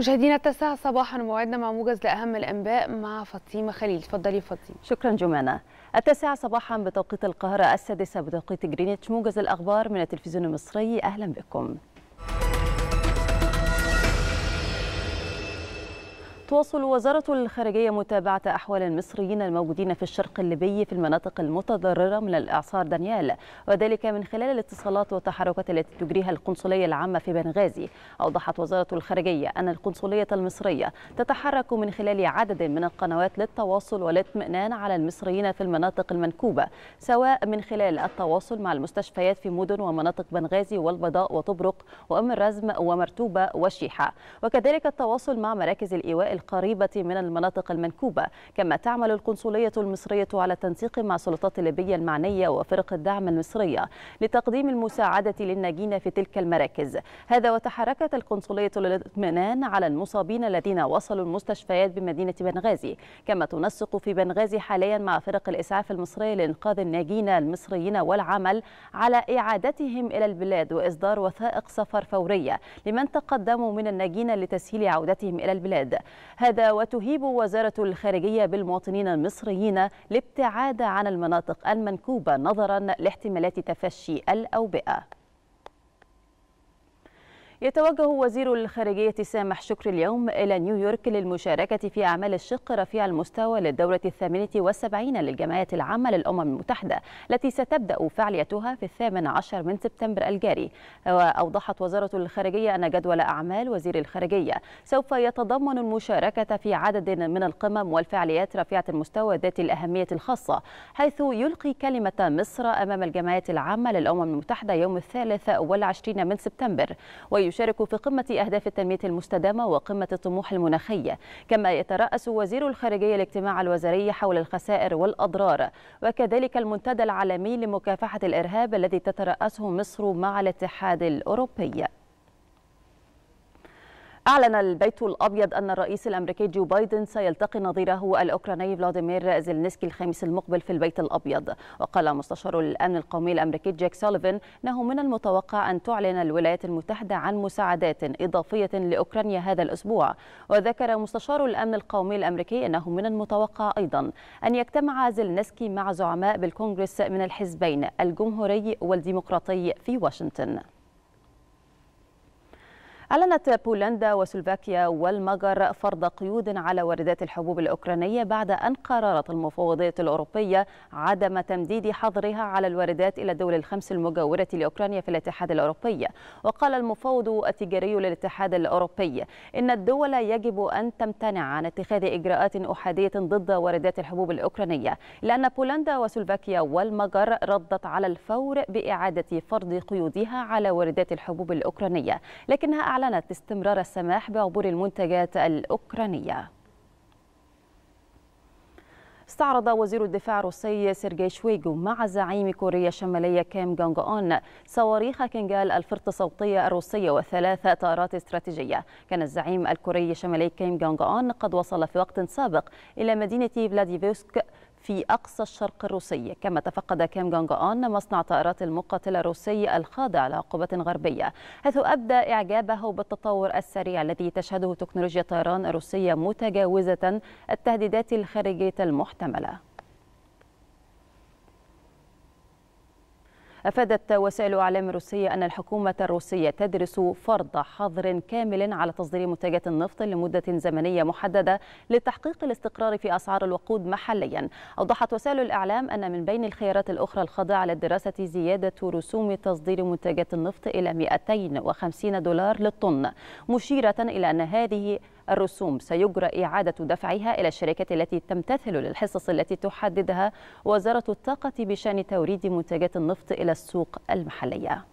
مشاهدينا التاسعة صباحا موعدنا مع موجز لأهم الأنباء مع فاطمة خليل اتفضلي فاطمة شكرا جمانة التاسعة صباحا بتوقيت القاهرة السادسة بتوقيت جرينتش موجز الأخبار من التلفزيون المصري أهلا بكم تواصل وزارة الخارجية متابعة أحوال المصريين الموجودين في الشرق الليبي في المناطق المتضررة من الإعصار دانيال وذلك من خلال الاتصالات والتحركات التي تجريها القنصلية العامة في بنغازي أوضحت وزارة الخارجية أن القنصلية المصرية تتحرك من خلال عدد من القنوات للتواصل والاطمئنان على المصريين في المناطق المنكوبة سواء من خلال التواصل مع المستشفيات في مدن ومناطق بنغازي والبيضاء وطبرق وأم الرزم ومرتوبة وشيحة وكذلك التواصل مع مراكز الإيواء القريبة من المناطق المنكوبة كما تعمل القنصلية المصرية على تنسيق مع السلطات الليبية المعنية وفرق الدعم المصرية لتقديم المساعدة للناجين في تلك المراكز هذا وتحركت القنصلية للاطمئنان على المصابين الذين وصلوا المستشفيات بمدينة بنغازي كما تنسق في بنغازي حاليا مع فرق الإسعاف المصرية لإنقاذ الناجين المصريين والعمل على إعادتهم إلى البلاد وإصدار وثائق سفر فورية لمن تقدموا من الناجين لتسهيل عودتهم إلى البلاد هذا وتهيب وزارة الخارجية بالمواطنين المصريين الابتعاد عن المناطق المنكوبة نظرا لاحتمالات تفشي الأوبئة يتوجه وزير الخارجية سامح شكري اليوم إلى نيويورك للمشاركة في أعمال الشق رفيع المستوى للدورة الثامنة والسبعين للجمعية العامة للأمم المتحدة التي ستبدأ فعاليتها في الثامن عشر من سبتمبر الجاري وأوضحت وزارة الخارجية أن جدول أعمال وزير الخارجية سوف يتضمن المشاركة في عدد من القمم والفعاليات رفيعة المستوى ذات الأهمية الخاصة حيث يلقي كلمة مصر أمام الجمعية العامة للأمم المتحدة يوم الثالث والعشرين من سبتمبر وي ويشارك في قمة أهداف التنمية المستدامة وقمة الطموح المناخية كما يترأس وزير الخارجية الاجتماع الوزاري حول الخسائر والأضرار وكذلك المنتدى العالمي لمكافحة الإرهاب الذي تترأسه مصر مع الاتحاد الأوروبي أعلن البيت الأبيض أن الرئيس الأمريكي جو بايدن سيلتقي نظيره الأوكراني فلاديمير زيلنسكي الخامس المقبل في البيت الأبيض وقال مستشار الأمن القومي الأمريكي جاك سوليفان أنه من المتوقع أن تعلن الولايات المتحدة عن مساعدات إضافية لأوكرانيا هذا الأسبوع وذكر مستشار الأمن القومي الأمريكي أنه من المتوقع أيضا أن يجتمع زيلنسكي مع زعماء بالكونغرس من الحزبين الجمهوري والديمقراطي في واشنطن أعلنت بولندا وسلوفاكيا والمجر فرض قيود على واردات الحبوب الأوكرانية بعد أن قررت المفوضية الأوروبية عدم تمديد حظرها على الواردات إلى الدول الخمس المجاورة لأوكرانيا في الاتحاد الأوروبي وقال المفوض التجاري للاتحاد الأوروبي إن الدول يجب أن تمتنع عن اتخاذ إجراءات أحادية ضد واردات الحبوب الأوكرانية لأن بولندا وسلوفاكيا والمجر ردت على الفور بإعادة فرض قيودها على واردات الحبوب الأوكرانية لكنها أعلنت استمرار السماح بعبور المنتجات الأوكرانية استعرض وزير الدفاع الروسي سيرجي شويجو مع زعيم كوريا الشمالية كيم جونج أون صواريخ كينجال الفرط الصوتية الروسية وثلاث طائرات استراتيجية كان الزعيم الكوري الشمالي كيم جونج أون قد وصل في وقت سابق إلى مدينة فلاديفوسك في أقصى الشرق الروسي كما تفقد كيم جونج أون مصنع طائرات المقاتل الروسي الخاضع لعقوبة غربية حيث أبدى إعجابه بالتطور السريع الذي تشهده تكنولوجيا طيران الروسية متجاوزة التهديدات الخارجية المحتملة أفادت وسائل أعلام روسية أن الحكومة الروسية تدرس فرض حظر كامل على تصدير منتجات النفط لمدة زمنية محددة لتحقيق الاستقرار في أسعار الوقود محليا أوضحت وسائل الإعلام أن من بين الخيارات الأخرى الخاضعة للدراسة زيادة رسوم تصدير منتجات النفط إلى 250 دولار للطن مشيرة إلى أن هذه الرسوم سيجرى إعادة دفعها إلى الشركات التي تمتثل للحصص التي تحددها وزارة الطاقة بشأن توريد منتجات النفط إلى السوق المحلية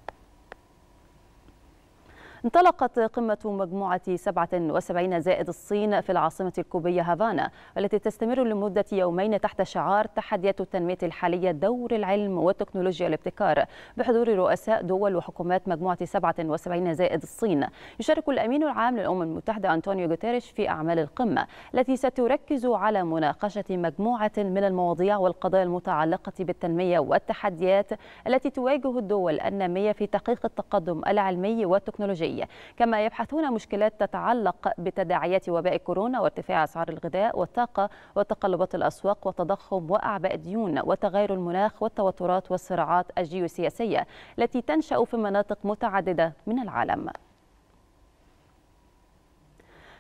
انطلقت قمة مجموعة 77 زائد الصين في العاصمة الكوبية هافانا والتي تستمر لمدة يومين تحت شعار تحديات التنمية الحالية دور العلم والتكنولوجيا والابتكار بحضور رؤساء دول وحكومات مجموعة 77 زائد الصين يشارك الأمين العام للأمم المتحدة أنطونيو جوتيريش في أعمال القمة التي ستركز على مناقشة مجموعة من المواضيع والقضايا المتعلقة بالتنمية والتحديات التي تواجه الدول النامية في تحقيق التقدم العلمي والتكنولوجي الصحي كما يبحثون مشكلات تتعلق بتداعيات وباء كورونا وارتفاع أسعار الغذاء والطاقة وتقلبات الأسواق وتضخم وأعباء ديون وتغير المناخ والتوترات والصراعات الجيوسياسية التي تنشأ في مناطق متعددة من العالم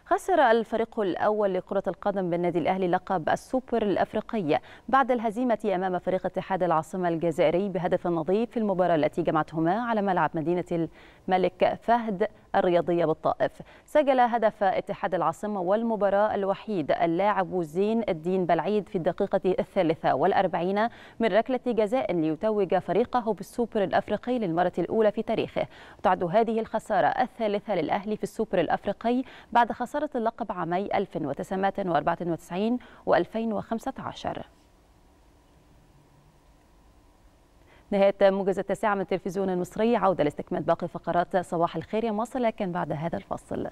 خسر الفريق الأول لكرة القدم بالنادي الأهلي لقب السوبر الأفريقي بعد الهزيمة أمام فريق اتحاد العاصمة الجزائري بهدف نظيف في المباراة التي جمعتهما على ملعب مدينة الملك فهد الرياضية بالطائف سجل هدف اتحاد العاصمة والمباراة الوحيد اللاعب زين الدين بلعيد في الدقيقة الثالثة والأربعين من ركلة جزاء ليتوج فريقه بالسوبر الأفريقي للمرة الأولى في تاريخه تعد هذه الخسارة الثالثة للأهلي في السوبر الأفريقي بعد خسارة حصلت اللقب عامي 1994 و2015 نهاية موجز التاسعة من التلفزيون المصري عودة لاستكمال باقي فقرات صباح الخير يا مصر لكن بعد هذا الفصل